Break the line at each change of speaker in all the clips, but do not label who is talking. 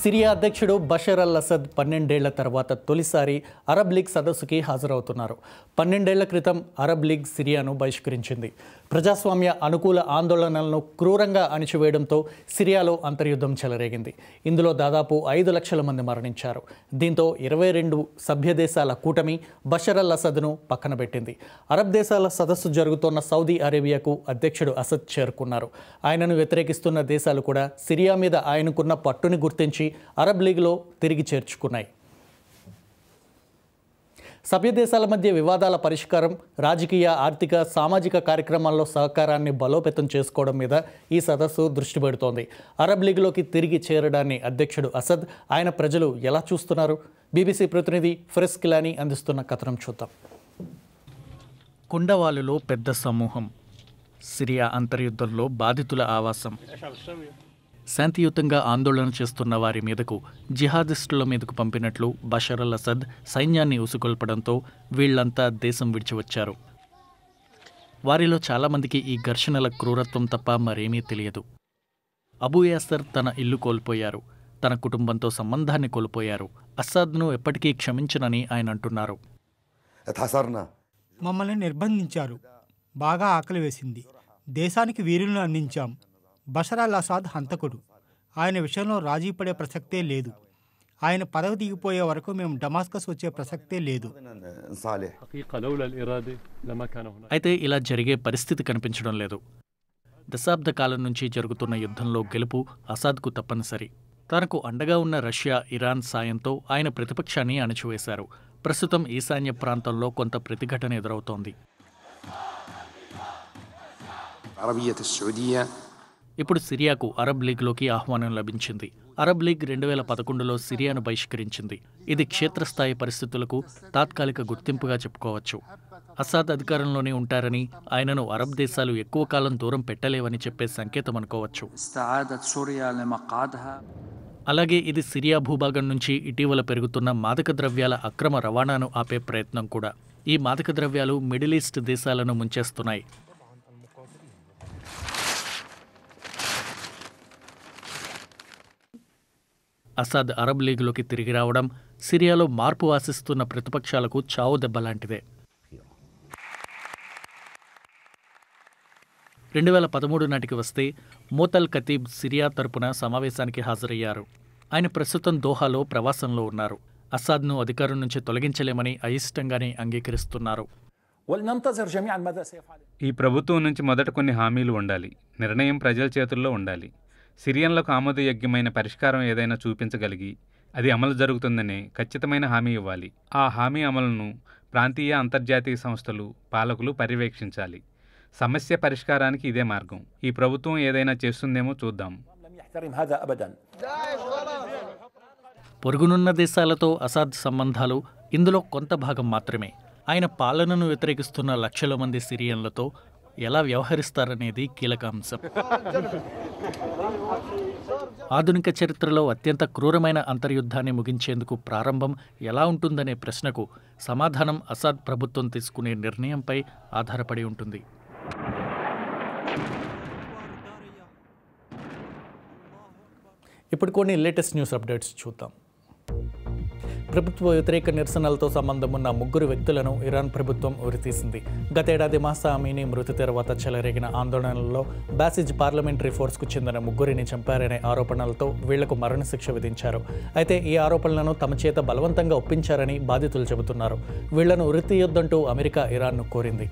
Syria అధ్యక్షుడు Bashar al Asad పన్నెండేళ్ల తర్వాత తొలిసారి అరబ్ లీగ్ సదస్సుకి హాజరవుతున్నారు పన్నెండేళ్ల క్రితం అరబ్ లీగ్ సిరియాను బహిష్కరించింది ప్రజాస్వామ్య అనుకూల ఆందోళనలను క్రూరంగా అణిచివేయడంతో సిరియాలో అంతర్యుద్ధం చెలరేగింది ఇందులో దాదాపు ఐదు లక్షల మంది మరణించారు దీంతో ఇరవై రెండు సభ్యదేశాల కూటమి బషర్ అల్ అసద్ను పెట్టింది అరబ్ దేశాల సదస్సు జరుగుతోన్న సౌదీ అరేబియాకు అధ్యక్షుడు అసద్ చేరుకున్నారు ఆయనను వ్యతిరేకిస్తున్న దేశాలు కూడా సిరియా మీద ఆయనకున్న పట్టుని గుర్తించి నుంచి అరబ్ లీగ్లో తిరిగి చేర్చుకున్నాయి సభ్యదేశాల మధ్య వివాదాల పరిష్కారం రాజకీయ ఆర్థిక సామాజిక కార్యక్రమాల్లో సహకారాన్ని బలోపేతం చేసుకోవడం మీద ఈ సదస్సు దృష్టి పెడుతోంది అరబ్ లీగ్లోకి తిరిగి చేరడాన్ని అధ్యక్షుడు అసద్ ఆయన ప్రజలు ఎలా చూస్తున్నారు బీబీసీ ప్రతినిధి ఫ్రెస్ కిలాని అందిస్తున్న కథనం చూద్దాం కుండవాలులో పెద్ద సమూహం సిరియా అంతర్యుద్ధంలో బాధితుల ఆవాసం శాంతియుతంగా ఆందోళన చేస్తున్న వారి మీదకు జిహాదిస్టుల మీదకు పంపినట్లు బషర్ అల్ అసద్ సైన్యాన్ని ఉసుకొల్పడంతో వీళ్లంతా దేశం విడిచివచ్చారు వారిలో చాలామందికి ఈ ఘర్షణల క్రూరత్వం తప్ప మరేమీ తెలియదు అబూ యాసర్ తన ఇల్లు కోల్పోయారు తన కుటుంబంతో సంబంధాన్ని కోల్పోయారు అస్సాద్ను ఎప్పటికీ క్షమించనని ఆయన అంటున్నారు మమ్మల్ని నిర్బంధించారు బాగా ఆకలి వేసింది దేశానికి వీరులను అందించాం బషరాల్ అసాద్ హంతకుడు ఆయన విషయంలో రాజీ పడే ప్రసక్తే లేదు ఆయన పదవి దిగిపోయే వరకు మేము డమాస్కస్ వచ్చే ప్రసక్తే లేదు అయితే ఇలా జరిగే పరిస్థితి కనిపించడం లేదు దశాబ్ద కాలం నుంచి జరుగుతున్న యుద్ధంలో గెలుపు అసాద్కు తప్పనిసరి తనకు అండగా ఉన్న రష్యా ఇరాన్ సాయంతో ఆయన ప్రతిపక్షాన్ని అణచివేశారు ప్రస్తుతం ఈశాన్య ప్రాంతంలో కొంత ప్రతిఘటన ఎదురవుతోంది ఇప్పుడు సిరియాకు అరబ్ లీగ్లోకి ఆహ్వానం లభించింది అరబ్ లీగ్ రెండు వేల పదకొండులో సిరియాను బహిష్కరించింది ఇది క్షేత్రస్థాయి పరిస్థితులకు తాత్కాలిక గుర్తింపుగా చెప్పుకోవచ్చు అసాద్ అధికారంలోనే ఉంటారని ఆయనను అరబ్ దేశాలు ఎక్కువ కాలం దూరం పెట్టలేవని చెప్పే సంకేతం అనుకోవచ్చు అలాగే ఇది సిరియా భూభాగం నుంచి ఇటీవల పెరుగుతున్న మాదక ద్రవ్యాల అక్రమ రవాణాను ఆపే ప్రయత్నం కూడా ఈ మాదక ద్రవ్యాలు మిడిల్ ఈస్ట్ దేశాలను ముంచేస్తున్నాయి అసాద్ అరబ్ లీగ్లోకి తిరిగి రావడం సిరియాలో మార్పు ఆశిస్తున్న ప్రతిపక్షాలకు చావు దెబ్బలాంటిదే రెండు వేల పదమూడు నాటికి వస్తే మోతల్ ఖతీబ్ సిరియా తరపున సమావేశానికి హాజరయ్యారు ఆయన ప్రస్తుతం దోహాలో ప్రవాసంలో ఉన్నారు అసాద్ను అధికారం నుంచి తొలగించలేమని అయిష్టంగానే అంగీకరిస్తున్నారు ఈ ప్రభుత్వం నుంచి మొదట కొన్ని హామీలు ఉండాలి నిర్ణయం ప్రజల చేతుల్లో ఉండాలి సిరియన్లకు ఆమోదయోగ్యమైన పరిష్కారం ఏదైనా చూపించగలిగి అది అమలు జరుగుతుందనే ఖచ్చితమైన హామీ ఇవ్వాలి ఆ హామీ అమలును ప్రాంతీయ అంతర్జాతీయ సంస్థలు పాలకులు పర్యవేక్షించాలి సమస్య పరిష్కారానికి ఇదే మార్గం ఈ ప్రభుత్వం ఏదైనా చేస్తుందేమో చూద్దాం పొరుగునున్న దేశాలతో అసాధ్య సంబంధాలు ఇందులో కొంత భాగం మాత్రమే ఆయన పాలనను వ్యతిరేకిస్తున్న లక్షల మంది సిరియన్లతో ఎలా వ్యవహరిస్తారనేది కీలక అంశం ఆధునిక చరిత్రలో అత్యంత క్రూరమైన అంతర్యుద్ధాన్ని ముగించేందుకు ప్రారంభం ఎలా ఉంటుందనే ప్రశ్నకు సమాధానం అసాద్ ప్రభుత్వం తీసుకునే నిర్ణయంపై ఆధారపడి ఉంటుంది ఇప్పుడు కొన్ని లేటెస్ట్ న్యూస్ అప్డేట్స్ చూద్దాం ప్రభుత్వ వ్యతిరేక నిరసనలతో సంబంధం ఉన్న ముగ్గురు వ్యక్తులను ఇరాన్ ప్రభుత్వం ఉరితీసింది గతేడాది మాసా అమీని మృతి తర్వాత చెలరేగిన ఆందోళనలో బ్యాసిజ్ పార్లమెంటరీ ఫోర్స్కు చెందిన ముగ్గురిని చంపారనే ఆరోపణలతో వీళ్లకు మరణశిక్ష విధించారు అయితే ఈ ఆరోపణలను తమ చేత బలవంతంగా ఒప్పించారని బాధితులు చెబుతున్నారు వీళ్లను ఉరితీయొద్దంటూ అమెరికా ఇరాన్ను కోరింది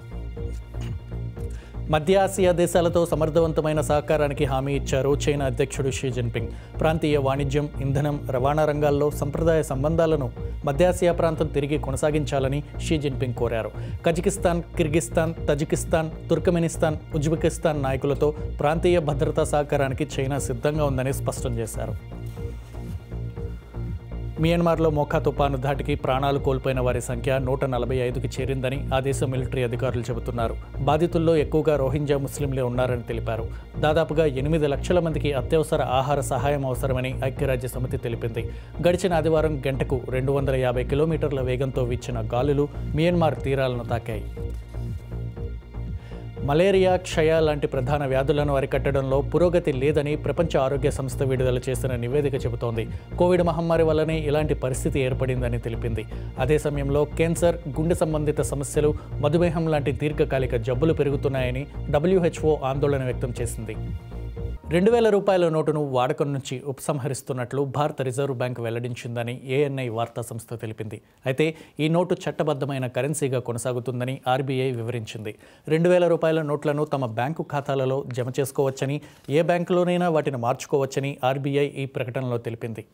మధ్యాసియా దేశాలతో సమర్థవంతమైన సహకారానికి హామీ ఇచ్చారు చైనా అధ్యక్షుడు షీ జిన్పింగ్ ప్రాంతీయ వాణిజ్యం ఇంధనం రవాణా రంగాల్లో సంప్రదాయ సంబంధాలను మధ్యాసియా ప్రాంతం తిరిగి కొనసాగించాలని షీ జిన్పింగ్ కోరారు Kazakhstan Kyrgyzstan Tajikistan Turkmenistan Uzbekistan నాయకులతో ప్రాంతీయ భద్రతా సహకారానికి చైనా సిద్ధంగా ఉందని స్పష్టం చేశారు మియన్మార్లో మోఖా తుపాను ధాటికి ప్రాణాలు కోల్పోయిన వారి సంఖ్య నూట నలభై ఐదుకి చేరిందని ఆ దేశ మిలిటరీ అధికారులు చెబుతున్నారు బాధితుల్లో ఎక్కువగా రోహింజా ముస్లింలే ఉన్నారని తెలిపారు దాదాపుగా ఎనిమిది లక్షల మందికి అత్యవసర ఆహార సహాయం అవసరమని ఐక్యరాజ్య సమితి తెలిపింది గడిచిన ఆదివారం గంటకు రెండు వందల యాభై కిలోమీటర్ల వేగంతో వీచిన గాలులు మియన్మార్ తీరాలను తాకాయి మలేరియా క్షయ లాంటి ప్రధాన వ్యాధులను అరికట్టడంలో పురోగతి లేదని ప్రపంచ ఆరోగ్య సంస్థ విడుదల చేసిన నివేదిక చెబుతోంది కోవిడ్ మహమ్మారి వల్లనే ఇలాంటి పరిస్థితి ఏర్పడిందని తెలిపింది అదే సమయంలో కేన్సర్ గుండె సంబంధిత సమస్యలు మధుమేహం లాంటి దీర్ఘకాలిక జబ్బులు పెరుగుతున్నాయని డబ్ల్యూహెచ్ఓ ఆందోళన వ్యక్తం చేసింది రెండు వేల రూపాయల నోటును వాడకం నుంచి ఉపసంహరిస్తున్నట్లు భారత రిజర్వ్ బ్యాంక్ వెల్లడించిందని ఏఎన్ఐ వార్తా సంస్థ తెలిపింది అయితే ఈ నోటు చట్టబద్ధమైన కరెన్సీగా కొనసాగుతుందని ఆర్బీఐ వివరించింది రెండు వేల రూపాయల నోట్లను తమ బ్యాంకు ఖాతాలలో జమ చేసుకోవచ్చని ఏ బ్యాంకులోనైనా వాటిని మార్చుకోవచ్చని ఆర్బీఐ ఈ ప్రకటనలో తెలిపింది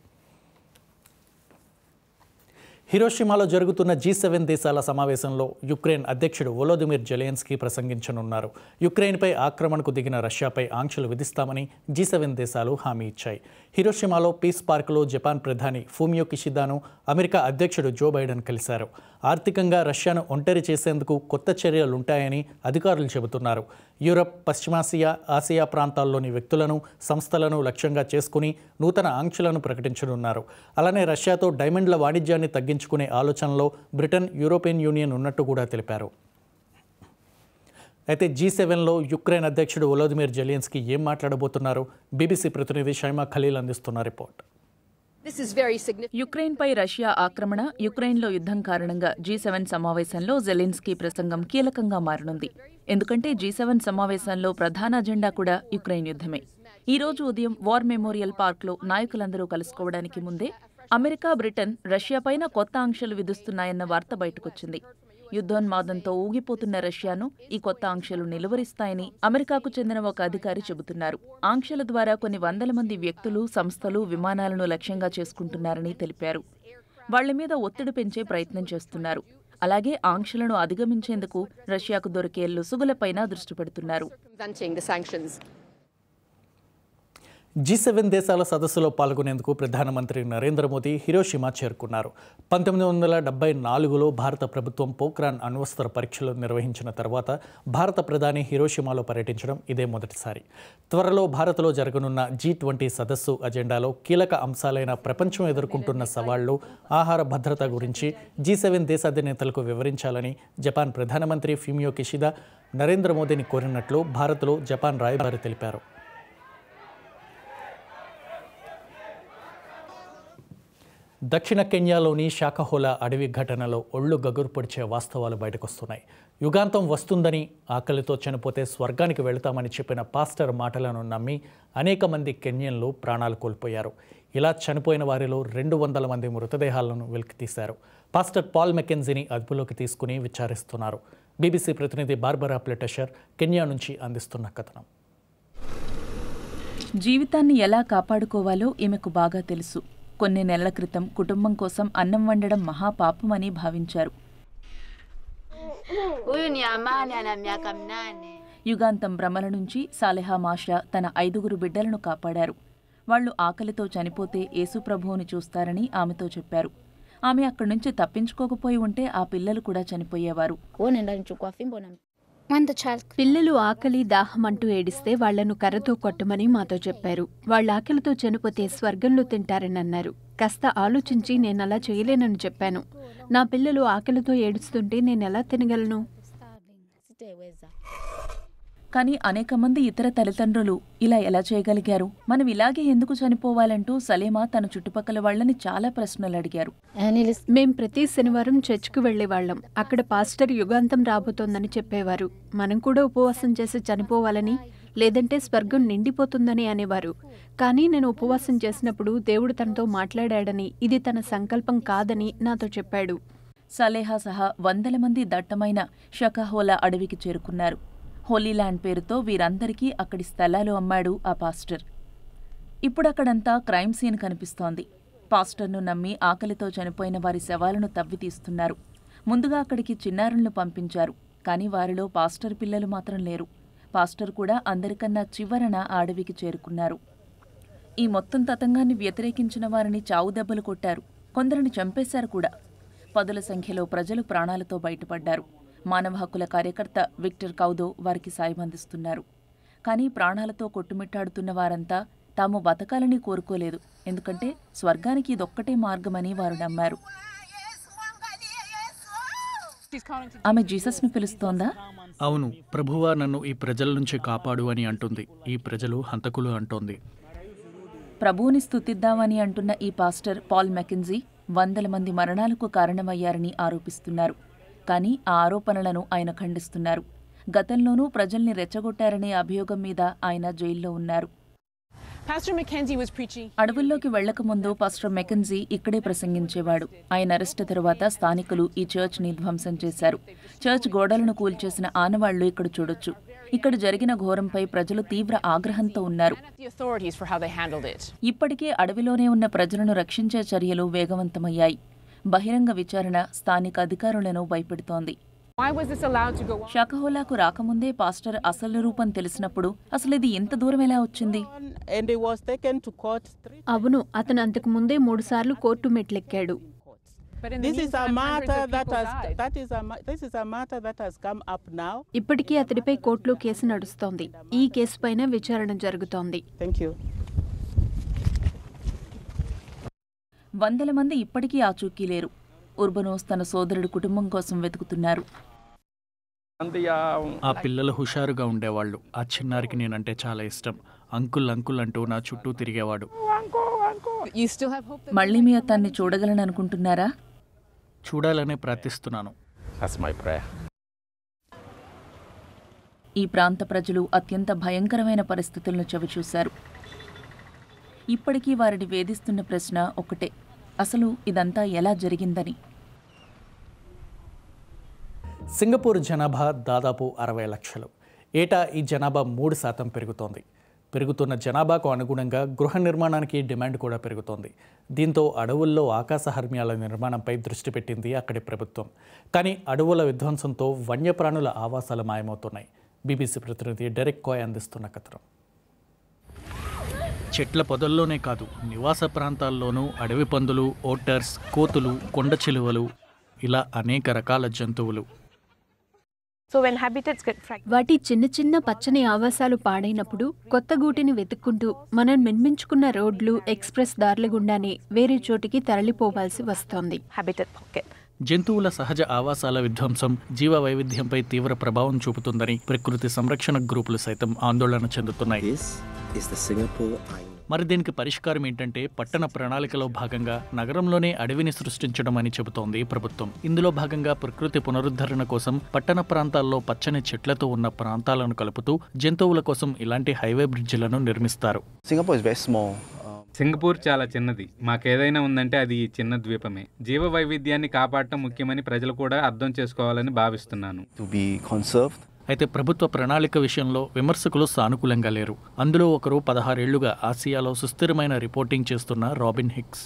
హిరోషిమాలో జరుగుతున్న జీ సెవెన్ దేశాల సమావేశంలో యుక్రెయిన్ అధ్యక్షుడు వొలోదిమిర్ జెలెన్స్కీ ప్రసంగించనున్నారు యుక్రెయిన్పై ఆక్రమణకు దిగిన రష్యాపై ఆంక్షలు విధిస్తామని జీ సెవెన్ దేశాలు హామీ ఇచ్చాయి హిరోషిమాలో పీస్ పార్క్లో జపాన్ ప్రధాని ఫూమియో కిషిదాను అమెరికా అధ్యక్షుడు జో బైడెన్ కలిశారు ఆర్థికంగా రష్యాను ఒంటరి చేసేందుకు కొత్త చర్యలుంటాయని అధికారులు చెబుతున్నారు యూరప్ పశ్చిమాసియా ఆసియా ప్రాంతాల్లోని వ్యక్తులను సంస్థలను లక్ష్యంగా చేసుకుని నూతన ఆంక్షలను ప్రకటించనున్నారు అలానే రష్యాతో డైమండ్ల వాణిజ్యాన్ని తగ్గించుకునే ఆలోచనలో బ్రిటన్ యూరోపియన్ యూనియన్ ఉన్నట్టు కూడా తెలిపారు అయితే జీ సెవెన్లో యుక్రెయిన్ అధ్యక్షుడు వొలోదిమిర్ జెలియన్స్కి ఏం మాట్లాడబోతున్నారు బీబీసీ ప్రతినిధి షైమా ఖలీల్ అందిస్తున్న రిపోర్ట్
యుక్రెయిన్పై రష్యా ఆక్రమణ యుక్రెయిన్లో యుద్ధం కారణంగా జీ సెవెన్ సమావేశంలో జెలెన్స్కీ ప్రసంగం కీలకంగా మారనుంది ఎందుకంటే జీ సెవెన్ సమావేశాల్లో ప్రధాన అజెండా కూడా యుక్రెయిన్ యుద్ధమే ఈ రోజు ఉదయం వార్ మెమోరియల్ పార్క్లో నాయకులందరూ కలుసుకోవడానికి ముందే అమెరికా బ్రిటన్ రష్యా పైన కొత్త ఆంక్షలు విధిస్తున్నాయన్న వార్త బయటకొచ్చింది యుద్ధోన్మాదంతో ఊగిపోతున్న రష్యాను ఈ కొత్త ఆంక్షలు నిలువరిస్తాయని అమెరికాకు చెందిన ఒక అధికారి చెబుతున్నారు ఆంక్షల ద్వారా కొన్ని వందల మంది వ్యక్తులు సంస్థలు విమానాలను లక్ష్యంగా చేసుకుంటున్నారని తెలిపారు వాళ్ల మీద ఒత్తిడి పెంచే ప్రయత్నం చేస్తున్నారు అలాగే ఆంక్షలను అధిగమించేందుకు రష్యాకు దొరికే లొసుగులపైన దృష్టి పెడుతున్నారు
జీ సెవెన్ దేశాల సదస్సులో పాల్గొనేందుకు ప్రధానమంత్రి నరేంద్ర మోదీ హిరోషిమా చేరుకున్నారు పంతొమ్మిది వందల డెబ్బై నాలుగులో భారత ప్రభుత్వం పోక్రాన్ అణ్వస్త్ర పరీక్షలు నిర్వహించిన తర్వాత భారత ప్రధాని హిరోషిమాలో పర్యటించడం ఇదే మొదటిసారి త్వరలో భారత్లో జరగనున్న జీ ట్వంటీ సదస్సు అజెండాలో కీలక అంశాలైన ప్రపంచం ఎదుర్కొంటున్న సవాళ్లు ఆహార భద్రత గురించి జీ సెవెన్ దేశాధినేతలకు వివరించాలని జపాన్ ప్రధానమంత్రి ఫిమియో కిషిదా నరేంద్ర మోదీని కోరినట్లు భారత్లో జపాన్ రాయబారి తెలిపారు దక్షిణ కెన్యాలోని శాఖహోల అడవి ఘటనలో ఒళ్ళు పొడిచే వాస్తవాలు బయటకొస్తున్నాయి యుగాంతం వస్తుందని ఆకలితో చనిపోతే స్వర్గానికి వెళతామని చెప్పిన పాస్టర్ మాటలను నమ్మి అనేక మంది కెన్యన్లు ప్రాణాలు కోల్పోయారు ఇలా చనిపోయిన వారిలో రెండు వందల మంది మృతదేహాలను వెలికితీశారు పాస్టర్ పాల్ మెకెన్జీని అదుపులోకి తీసుకుని విచారిస్తున్నారు బీబీసీ ప్రతినిధి బార్బరా ప్లెటషర్ కెన్యా నుంచి అందిస్తున్న కథనం
జీవితాన్ని ఎలా కాపాడుకోవాలో ఈమెకు బాగా తెలుసు కొన్ని నెలల క్రితం కుటుంబం కోసం అన్నం వండడం మహాపాపమని భావించారు యుగాంతం భ్రమల నుంచి సాలెహా మాషా తన ఐదుగురు బిడ్డలను కాపాడారు వాళ్లు ఆకలితో చనిపోతే యేసుప్రభువుని చూస్తారని ఆమెతో చెప్పారు ఆమె అక్కడి నుంచి తప్పించుకోకపోయి ఉంటే ఆ పిల్లలు
కూడా చనిపోయేవారు పిల్లలు ఆకలి దాహం అంటూ ఏడిస్తే వాళ్లను కర్రతో కొట్టమని మాతో చెప్పారు వాళ్ళ ఆకలితో చనిపోతే స్వర్గంలో తింటారని అన్నారు కాస్త ఆలోచించి నేను అలా చేయలేనని చెప్పాను నా పిల్లలు ఆకలితో ఏడుస్తుంటే నేను ఎలా తినగలను కానీ అనేక
మంది ఇతర తల్లిదండ్రులు ఇలా ఎలా చేయగలిగారు మనం ఇలాగే ఎందుకు చనిపోవాలంటూ సలేమా తన
చుట్టుపక్కల వాళ్ళని చాలా ప్రశ్నలు అడిగారు మేం ప్రతి శనివారం చర్చ్కు వెళ్లేవాళ్ళం అక్కడ పాస్టర్ యుగాంతం రాబోతోందని చెప్పేవారు మనం కూడా ఉపవాసం చేసి చనిపోవాలని లేదంటే స్వర్గం నిండిపోతుందని అనేవారు కానీ నేను ఉపవాసం చేసినప్పుడు దేవుడు తనతో మాట్లాడాడని ఇది తన సంకల్పం కాదని నాతో చెప్పాడు సలేహా సహా
వందల మంది దట్టమైన షకాహోలా అడవికి చేరుకున్నారు హోలీల్యాండ్ పేరుతో వీరందరికీ అక్కడి స్థలాలు అమ్మాడు ఆ పాస్టర్ ఇప్పుడక్కడంతా క్రైమ్ సీన్ కనిపిస్తోంది పాస్టర్ను నమ్మి ఆకలితో చనిపోయిన వారి శవాలను తవ్వి తీస్తున్నారు ముందుగా అక్కడికి చిన్నారులను పంపించారు కానీ వారిలో పాస్టర్ పిల్లలు మాత్రం లేరు పాస్టర్ కూడా అందరికన్నా చివరన అడవికి చేరుకున్నారు ఈ మొత్తం తతంగాన్ని వ్యతిరేకించిన వారిని చావు దెబ్బలు కొట్టారు కొందరిని చంపేశారు కూడా పదుల సంఖ్యలో ప్రజలు ప్రాణాలతో బయటపడ్డారు మానవ హక్కుల కార్యకర్త విక్టర్ కౌదో వారికి సాయం అందిస్తున్నారు కానీ ప్రాణాలతో కొట్టుమిట్టాడుతున్న వారంతా తాము బతకాలని కోరుకోలేదు ఎందుకంటే స్వర్గానికి ఇదొక్కటే మార్గమని వారు నమ్మారు ఆమె జీసస్ని పిలుస్తోందా
అవును ప్రభువా నన్ను ఈ ప్రజల నుంచి కాపాడు అని అంటుంది ఈ ప్రజలు హంతకులు అంటోంది
ప్రభువుని స్థుతిద్దామని అంటున్న ఈ పాస్టర్ పాల్ మెకెన్జీ వందల మంది మరణాలకు కారణమయ్యారని ఆరోపిస్తున్నారు కానీ ఆ ఆరోపణలను ఆయన ఖండిస్తున్నారు గతంలోనూ ప్రజల్ని రెచ్చగొట్టారనే అభియోగం మీద ఆయన జైల్లో ఉన్నారు అడవుల్లోకి ముందు పాస్టర్ మెకెన్జీ ఇక్కడే ప్రసంగించేవాడు ఆయన అరెస్టు తరువాత స్థానికులు ఈ చర్చ్ ని ధ్వంసం చేశారు చర్చ్ గోడలను కూల్చేసిన ఆనవాళ్లు ఇక్కడ చూడొచ్చు ఇక్కడ జరిగిన ఘోరంపై ప్రజలు తీవ్ర ఆగ్రహంతో ఉన్నారు ఇప్పటికే అడవిలోనే ఉన్న ప్రజలను రక్షించే చర్యలు వేగవంతమయ్యాయి బహిరంగ విచారణ స్థానిక అధికారులను భయపెడుతోంది షకహోలాకు రాకముందే పాస్టర్ అసలు రూపం తెలిసినప్పుడు
అసలు ఇది ఎంత దూరం ఎలా వచ్చింది అవును అతను అంతకు ముందే మూడు సార్లు కోర్టు మెట్లెక్కాడు ఇప్పటికీ అతడిపై కోర్టులో కేసు నడుస్తోంది ఈ కేసు పైన విచారణ జరుగుతోంది
వందల మంది ఇప్పటికీ ఆచూకీ లేరు ఉర్బనోస్ తన సోదరుడు కుటుంబం కోసం వెతుకుతున్నారు
ఆ పిల్లలు హుషారుగా ఉండేవాళ్ళు ఆ చిన్నారికి నేనంటే చాలా ఇష్టం అంకుల్ అంకుల్ అంటూ నా చుట్టూ తిరిగేవాడు
మళ్ళీ మీ అతన్ని చూడగలను అనుకుంటున్నారా
చూడాలనే ప్రార్థిస్తున్నాను
ఈ ప్రాంత ప్రజలు అత్యంత భయంకరమైన పరిస్థితులను చవిచూశారు ఇప్పటికీ వారిని వేధిస్తున్న ప్రశ్న ఒకటే అసలు ఇదంతా ఎలా జరిగిందని
సింగపూర్ జనాభా దాదాపు అరవై లక్షలు ఏటా ఈ జనాభా మూడు శాతం పెరుగుతోంది పెరుగుతున్న జనాభాకు అనుగుణంగా గృహ నిర్మాణానికి డిమాండ్ కూడా పెరుగుతోంది దీంతో అడవుల్లో ఆకాశహర్మ్యాల నిర్మాణంపై దృష్టి పెట్టింది అక్కడి ప్రభుత్వం కానీ అడవుల విధ్వంసంతో వన్యప్రాణుల ఆవాసాలు మాయమవుతున్నాయి బీబీసీ ప్రతినిధి డెరెక్ కాయ్ అందిస్తున్న కథనం చెట్ల పొదల్లోనే కాదు నివాస ప్రాంతాల్లోనూ అడవి పందులు ఓటర్స్ కోతులు కొండ చిలువలు ఇలా అనేక రకాల జంతువులు
వాటి చిన్న చిన్న పచ్చని ఆవాసాలు పాడైనప్పుడు కొత్త గూటిని వెతుక్కుంటూ మనం నిర్మించుకున్న రోడ్లు ఎక్స్ప్రెస్ దారుల గుండానే వేరే చోటికి తరలిపోవాల్సి వస్తోంది
జంతువుల సహజ ఆవాసాల విధ్వంసం జీవ వైవిధ్యంపై తీవ్ర ప్రభావం చూపుతుందని ప్రకృతి సంరక్షణ గ్రూపులు సైతం ఆందోళన చెందుతున్నాయి మరి దీనికి పరిష్కారం ఏంటంటే పట్టణ ప్రణాళికలో భాగంగా నగరంలోనే అడవిని సృష్టించడం అని చెబుతోంది ప్రభుత్వం ఇందులో భాగంగా ప్రకృతి పునరుద్ధరణ కోసం పట్టణ ప్రాంతాల్లో పచ్చని చెట్లతో ఉన్న ప్రాంతాలను కలుపుతూ జంతువుల కోసం ఇలాంటి హైవే బ్రిడ్జిలను నిర్మిస్తారు Singapore is very small Singapore చాలా చిన్నది మాకేదైనా ఉందంటే అది ఈ చిన్న ద్వీపమే జీవ వైవిధ్యాన్ని కాపాడటం ముఖ్యమని ప్రజలు కూడా అర్థం చేసుకోవాలని భావిస్తున్నాను టు బీ కన్సర్వ్డ్ అయితే ప్రభుత్వ ప్రణాళిక విషయంలో విమర్శకులు సానుకూలంగా లేరు అందులో ఒకరు పదహారేళ్లుగా ఆసియాలో సుస్థిరమైన రిపోర్టింగ్ చేస్తున్న Robin Hicks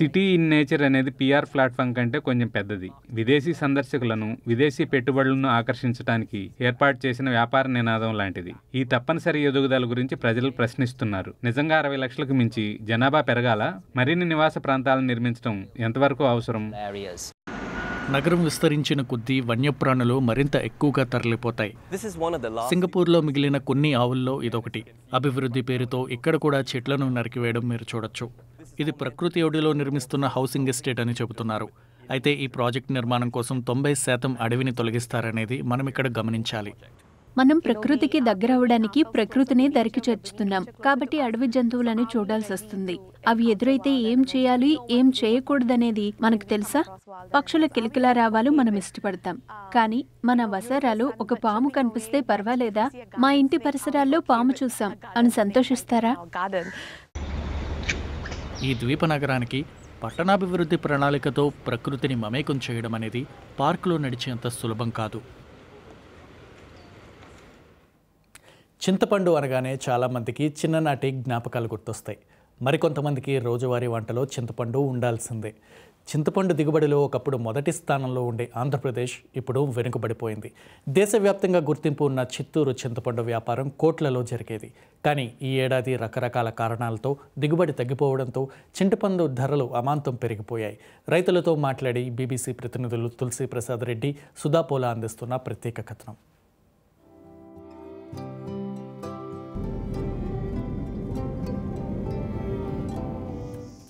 City in Nature అనేది పిఆర్ ప్లాట్ఫామ్ కంటే కొంచెం పెద్దది విదేశీ సందర్శకులను విదేశీ పెట్టుబడులను ఆకర్షించడానికి ఏర్పాటు చేసిన వ్యాపార నినాదం లాంటిది ఈ తప్పనిసరి ఎదుగుదల గురించి ప్రజలు ప్రశ్నిస్తున్నారు నిజంగా అరవై లక్షలకు మించి జనాభా పెరగాల మరిన్ని నివాస ప్రాంతాలను నిర్మించడం ఎంతవరకు అవసరం నగరం విస్తరించిన కొద్దీ వన్యప్రాణులు మరింత ఎక్కువగా తరలిపోతాయి సింగపూర్లో మిగిలిన కొన్ని ఆవుల్లో ఇదొకటి అభివృద్ధి పేరుతో ఇక్కడ కూడా చెట్లను నరికివేయడం మీరు చూడొచ్చు ఇది ప్రకృతి ఒడిలో నిర్మిస్తున్న హౌసింగ్ ఎస్టేట్ అని చెబుతున్నారు అయితే ఈ ప్రాజెక్ట్ నిర్మాణం కోసం తొంభై శాతం అడవిని తొలగిస్తారనేది మనం ఇక్కడ గమనించాలి
మనం ప్రకృతికి దగ్గర అవడానికి ప్రకృతిని దరికి చేర్చుతున్నాం కాబట్టి అడవి జంతువులను చూడాల్సి వస్తుంది అవి ఎదురైతే ఏం చేయాలి ఏం చేయకూడదనేది మనకు తెలుసా పక్షుల కిలకిలా రావాలు మనం ఇష్టపడతాం కానీ మన వసారాలు ఒక పాము కనిపిస్తే పర్వాలేదా మా ఇంటి పరిసరాల్లో పాము చూసాం అని సంతోషిస్తారా
ఈ ద్వీప నగరానికి పట్టణాభివృద్ధి ప్రణాళికతో ప్రకృతిని మమేకం చేయడం అనేది పార్కులో నడిచేంత సులభం కాదు చింతపండు అనగానే చాలామందికి చిన్ననాటి జ్ఞాపకాలు గుర్తొస్తాయి మరికొంతమందికి రోజువారీ వంటలో చింతపండు ఉండాల్సిందే చింతపండు దిగుబడిలో ఒకప్పుడు మొదటి స్థానంలో ఉండే ఆంధ్రప్రదేశ్ ఇప్పుడు వెనుకబడిపోయింది దేశవ్యాప్తంగా గుర్తింపు ఉన్న చిత్తూరు చింతపండు వ్యాపారం కోట్లలో జరిగేది కానీ ఈ ఏడాది రకరకాల కారణాలతో దిగుబడి తగ్గిపోవడంతో చింతపండు ధరలు అమాంతం పెరిగిపోయాయి రైతులతో మాట్లాడి బీబీసీ ప్రతినిధులు తులసి ప్రసాద్ రెడ్డి సుధాపోలా అందిస్తున్న ప్రత్యేక కథనం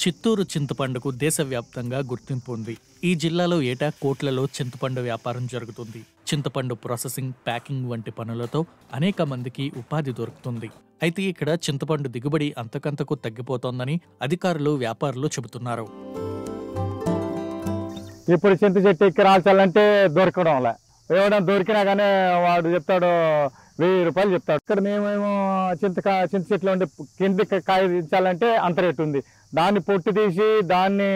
చిత్తూరు చింతపండుకు దేశవ్యాప్తంగా గుర్తింపు ఉంది ఈ జిల్లాలో ఏటా కోట్లలో చింతపండు వ్యాపారం జరుగుతుంది చింతపండు ప్రాసెసింగ్ ప్యాకింగ్ వంటి పనులతో అనేక మందికి ఉపాధి దొరుకుతుంది అయితే ఇక్కడ చింతపండు దిగుబడి అంతకంతకు తగ్గిపోతోందని అధికారులు వ్యాపారులు చెబుతున్నారు ఇప్పుడు చింత చెట్టు ఎక్కి రాల్చాలంటే దొరకడం ఎవడం దొరికినా కానీ వాడు చెప్తాడు వెయ్యి రూపాయలు చెప్తాడు ఇక్కడ మేమేమో చింతకా చింత చెట్లు ఉండే కింది కాయ అంత రేటు ఉంది దాన్ని పొట్టు తీసి దాన్ని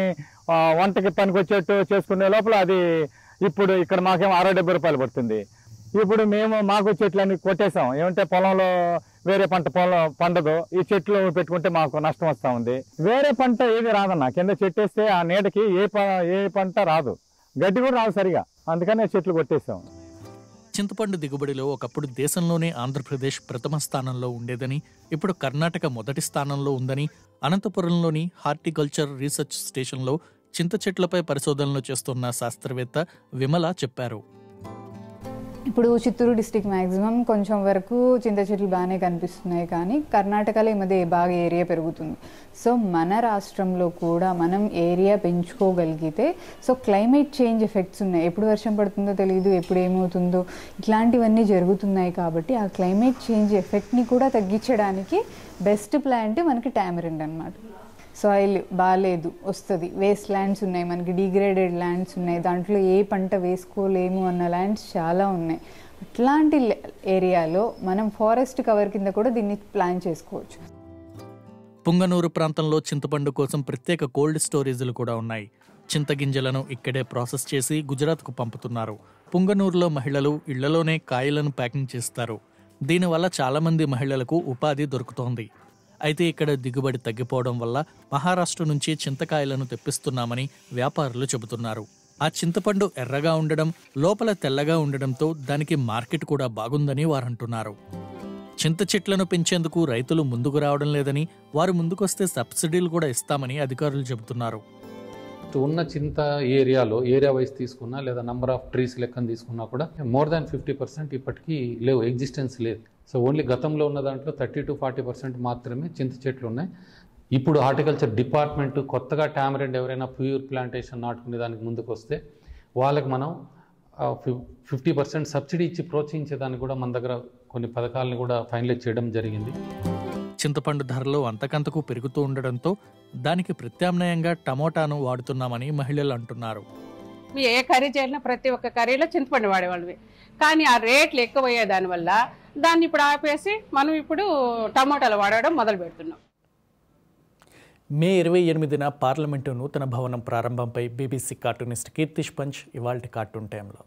వంటకి పనికొచ్చేట్టు చేసుకునే లోపల అది ఇప్పుడు ఇక్కడ మాకేమో అరవై డెబ్బై రూపాయలు పడుతుంది ఇప్పుడు మేము మాకు చెట్లన్నీ కొట్టేసాం ఏమంటే పొలంలో వేరే పంట పొలం పండదు ఈ చెట్లు పెట్టుకుంటే మాకు నష్టం వస్తూ ఉంది వేరే పంట ఏది రాదన్న కింద చెట్టు వేస్తే ఆ నీడకి ఏ ఏ పంట రాదు గడ్డి కూడా రాదు సరిగా అందుకని చెట్లు కొట్టేసాం చింతపండు దిగుబడిలో ఒకప్పుడు దేశంలోనే ఆంధ్రప్రదేశ్ ప్రథమ స్థానంలో ఉండేదని ఇప్పుడు కర్ణాటక మొదటి స్థానంలో ఉందని అనంతపురంలోని హార్టికల్చర్ రీసెర్చ్ స్టేషన్లో చింత చెట్లపై పరిశోధనలు చేస్తున్న శాస్త్రవేత్త విమల చెప్పారు
ఇప్పుడు చిత్తూరు డిస్టిక్ మ్యాక్సిమం కొంచెం వరకు చింత చెట్లు బాగానే కనిపిస్తున్నాయి కానీ కర్ణాటకలో ఈ మధ్య బాగా ఏరియా పెరుగుతుంది సో మన రాష్ట్రంలో కూడా మనం ఏరియా పెంచుకోగలిగితే సో క్లైమేట్ చేంజ్ ఎఫెక్ట్స్ ఉన్నాయి ఎప్పుడు వర్షం పడుతుందో తెలియదు ఎప్పుడు ఏమవుతుందో ఇట్లాంటివన్నీ జరుగుతున్నాయి కాబట్టి ఆ క్లైమేట్ చేంజ్ ఎఫెక్ట్ని కూడా తగ్గించడానికి బెస్ట్ ప్లాంట్ మనకి ట్యామరిండ్ అనమాట సాయిల్ బాగాలేదు వస్తుంది వేస్ట్ ల్యాండ్స్ ఉన్నాయి మనకి డిగ్రేడెడ్ ల్యాండ్స్ ఉన్నాయి దాంట్లో ఏ పంట వేసుకోలేము అన్న ల్యాండ్స్ చాలా ఉన్నాయి అట్లాంటి ఏరియాలో మనం ఫారెస్ట్ కవర్ కింద కూడా దీన్ని ప్లాన్ చేసుకోవచ్చు
పుంగనూరు ప్రాంతంలో చింతపండు కోసం ప్రత్యేక కోల్డ్ స్టోరేజీలు కూడా ఉన్నాయి చింతగింజలను ఇక్కడే ప్రాసెస్ చేసి గుజరాత్కు పంపుతున్నారు పుంగనూరులో మహిళలు ఇళ్లలోనే కాయలను ప్యాకింగ్ చేస్తారు దీనివల్ల చాలామంది మహిళలకు ఉపాధి దొరుకుతోంది అయితే ఇక్కడ దిగుబడి తగ్గిపోవడం వల్ల మహారాష్ట్ర నుంచి చింతకాయలను తెప్పిస్తున్నామని వ్యాపారులు చెబుతున్నారు ఆ చింతపండు ఎర్రగా ఉండడం లోపల తెల్లగా ఉండడంతో దానికి మార్కెట్ కూడా బాగుందని వారంటున్నారు చింత చెట్లను పెంచేందుకు రైతులు ముందుకు రావడం లేదని వారు ముందుకొస్తే సబ్సిడీలు కూడా ఇస్తామని అధికారులు చెబుతున్నారు ఉన్న చింత ఏరియాలో ఏరియా వైజ్ తీసుకున్నా లేదా నంబర్ ఆఫ్ ట్రీస్ లెక్కన తీసుకున్నా కూడా మోర్ దాన్ ఫిఫ్టీ పర్సెంట్ ఇప్పటికీ లేవు ఎగ్జిస్టెన్స్ లేదు సో ఓన్లీ గతంలో ఉన్న దాంట్లో థర్టీ టు ఫార్టీ పర్సెంట్ మాత్రమే చింత చెట్లు ఉన్నాయి ఇప్పుడు హార్టికల్చర్ డిపార్ట్మెంట్ కొత్తగా టామరెండ్ ఎవరైనా ప్యూర్ ప్లాంటేషన్ నాటుకునే దానికి ముందుకు వస్తే వాళ్ళకి మనం ఫిఫ్టీ పర్సెంట్ సబ్సిడీ ఇచ్చి ప్రోత్సహించేదానికి కూడా మన దగ్గర కొన్ని పథకాలను కూడా ఫైనలైజ్ చేయడం జరిగింది చింతపండు ధరలు అంతకంతకు పెరుగుతూ ఉండడంతో దానికి ప్రత్యామ్నాయంగా టమోటాను వాడుతున్నామని మహిళలు అంటున్నారు
ఏ కర్రీ చేయాలన్నా ప్రతి ఒక్క కర్రీలో చింతపండు వాడేవాళ్ళవి కానీ ఆ రేట్లు ఎక్కువయ్యే దానివల్ల దాన్ని ఇప్పుడు ఆపేసి మనం ఇప్పుడు టమాటాలు వాడడం మొదలు పెడుతున్నాం
మే ఇరవై ఎనిమిదిన పార్లమెంటు నూతన భవనం ప్రారంభంపై బీబీసీ కార్టూనిస్ట్ కీర్తిష్ పంచ్ ఇవాల్టి కార్టూన్ టైంలో